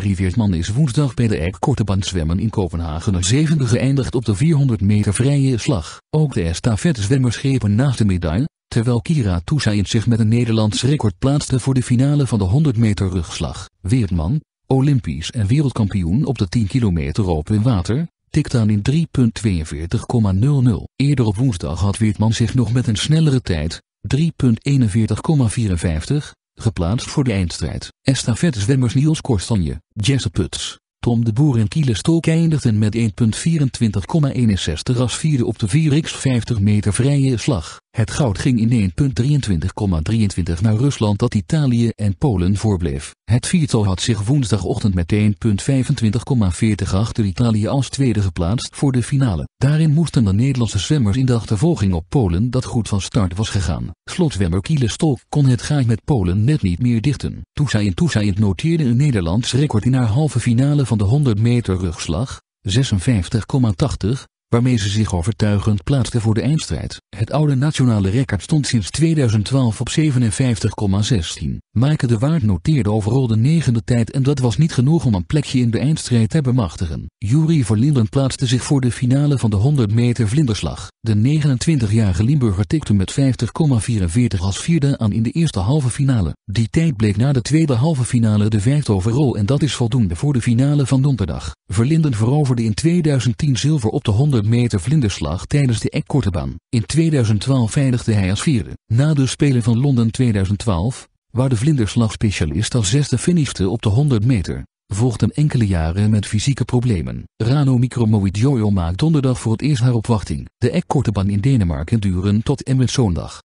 Ferry Weertman is woensdag bij de EK zwemmen in Kopenhagen een zevende geëindigd op de 400 meter vrije slag. Ook de zwemmers grepen naast de medaille, terwijl Kira Toussaint zich met een Nederlands record plaatste voor de finale van de 100 meter rugslag. Weertman, Olympisch en wereldkampioen op de 10 kilometer open water, tikt aan in 3.42,00. Eerder op woensdag had Weertman zich nog met een snellere tijd, 3.41,54, Geplaatst voor de eindstrijd. Estafette zwemmers Niels Korstanje, Jesse Puts, Tom de Boer en Kiele Stolk eindigden met 1.24,61 als vierde op de 4x50 meter vrije slag. Het goud ging in 1,23,23 naar Rusland dat Italië en Polen voorbleef. Het viertal had zich woensdagochtend met 1,25,40 achter Italië als tweede geplaatst voor de finale. Daarin moesten de Nederlandse zwemmers in de achtervolging op Polen dat goed van start was gegaan. Slotzwemmer Kiele Stolk kon het gaat met Polen net niet meer dichten. in toezaaiend noteerde een Nederlands record in haar halve finale van de 100 meter rugslag, 56,80 waarmee ze zich overtuigend plaatste voor de eindstrijd. Het oude nationale record stond sinds 2012 op 57,16. Maaike de Waard noteerde overal de negende tijd en dat was niet genoeg om een plekje in de eindstrijd te bemachtigen. Jury Verlinden plaatste zich voor de finale van de 100 meter vlinderslag. De 29-jarige Limburger tikte met 50,44 als vierde aan in de eerste halve finale. Die tijd bleek na de tweede halve finale de vijfde overal en dat is voldoende voor de finale van donderdag. Verlinden veroverde in 2010 zilver op de 100 100 meter vlinderslag tijdens de Eck baan. In 2012 veiligde hij als vierde. Na de Spelen van Londen 2012, waar de vlinderslagspecialist als zesde finishte op de 100 meter, volgden enkele jaren met fysieke problemen. Rano Micromoid maakt donderdag voor het eerst haar opwachting. De Eck baan in Denemarken duren tot en met zondag.